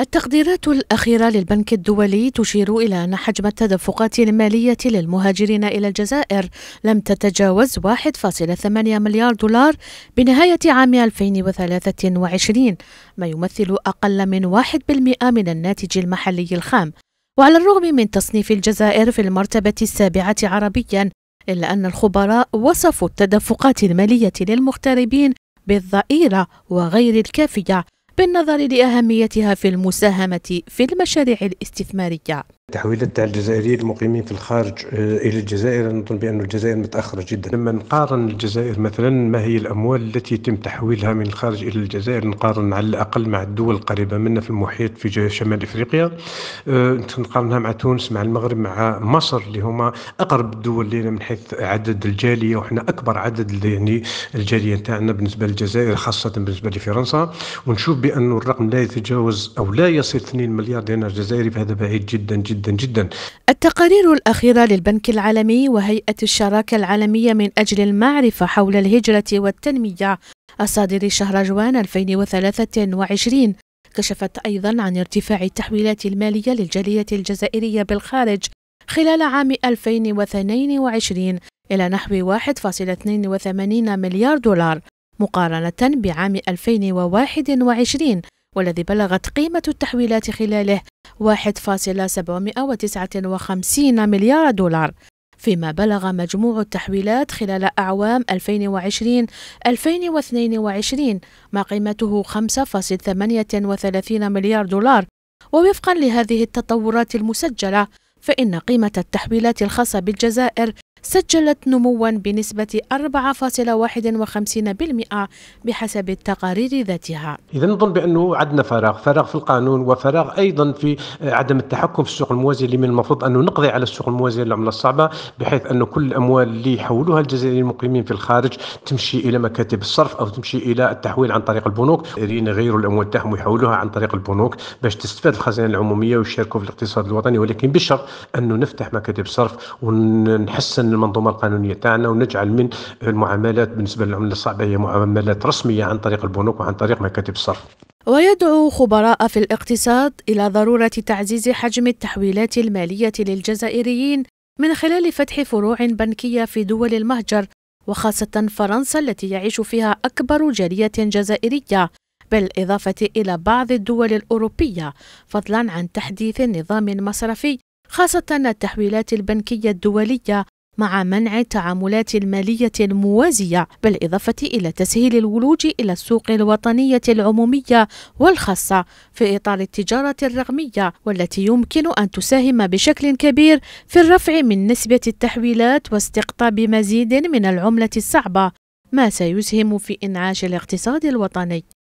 التقديرات الأخيرة للبنك الدولي تشير إلى أن حجم التدفقات المالية للمهاجرين إلى الجزائر لم تتجاوز 1.8 مليار دولار بنهاية عام 2023 ما يمثل أقل من 1% من الناتج المحلي الخام وعلى الرغم من تصنيف الجزائر في المرتبة السابعة عربيا إلا أن الخبراء وصفوا التدفقات المالية للمغتربين بالضئيلة وغير الكافية بالنظر لأهميتها في المساهمة في المشاريع الاستثمارية التحويلات تاع الجزائريين المقيمين في الخارج آه، الى الجزائر نظن بان الجزائر متاخره جدا لما نقارن الجزائر مثلا ما هي الاموال التي يتم تحويلها من الخارج الى الجزائر نقارن على الاقل مع الدول القريبه منا في المحيط في شمال افريقيا آه، نقارنها مع تونس مع المغرب مع مصر اللي هما اقرب الدول لنا من حيث عدد الجاليه وحنا اكبر عدد يعني الجاليه تاعنا بالنسبه للجزائر خاصه بالنسبه لفرنسا ونشوف بانه الرقم لا يتجاوز او لا يصل 2 مليار دينار جزائري فهذا بعيد جدا جدا جدا جدا التقارير الأخيرة للبنك العالمي وهيئة الشراكة العالمية من أجل المعرفة حول الهجرة والتنمية الصادر شهر جوان 2023 كشفت أيضا عن ارتفاع التحويلات المالية للجالية الجزائرية بالخارج خلال عام 2022 إلى نحو 1.82 مليار دولار مقارنة بعام 2021 والذي بلغت قيمة التحويلات خلاله 1.759 مليار دولار فيما بلغ مجموع التحويلات خلال أعوام 2020-2022 ما قيمته 5.38 مليار دولار ووفقا لهذه التطورات المسجلة فإن قيمة التحويلات الخاصة بالجزائر سجلت نموا بنسبة 4.51% بحسب التقارير ذاتها إذا نظن بأنه عندنا فراغ فراغ في القانون وفراغ أيضا في عدم التحكم في السوق الموازي اللي من المفروض أنه نقضي على السوق الموازي للعملة الصعبة بحيث أنه كل الأموال اللي يحولوها الجزائريين المقيمين في الخارج تمشي إلى مكاتب الصرف أو تمشي إلى التحويل عن طريق البنوك الجزائريين يغيروا الأموال تاعهم ويحولوها عن طريق البنوك باش تستفاد الخزانة العمومية ويشاركوا في الاقتصاد الوطني ولكن بشرط أنه نفتح مكاتب صرف ونحسن المنظومه القانونيه تاعنا ونجعل من المعاملات بالنسبه للعمله الصعبه هي معاملات رسميه عن طريق البنوك وعن طريق مكاتب الصرف ويدعو خبراء في الاقتصاد إلى ضرورة تعزيز حجم التحويلات المالية للجزائريين من خلال فتح فروع بنكية في دول المهجر وخاصة فرنسا التي يعيش فيها أكبر جالية جزائرية بالإضافة إلى بعض الدول الأوروبية فضلا عن تحديث نظام مصرفي خاصة التحويلات البنكية الدولية مع منع التعاملات المالية الموازية بالإضافة إلى تسهيل الولوج إلى السوق الوطنية العمومية والخاصة في إطار التجارة الرقمية والتي يمكن أن تساهم بشكل كبير في الرفع من نسبة التحويلات واستقطاب مزيد من العملة الصعبة ما سيسهم في إنعاش الاقتصاد الوطني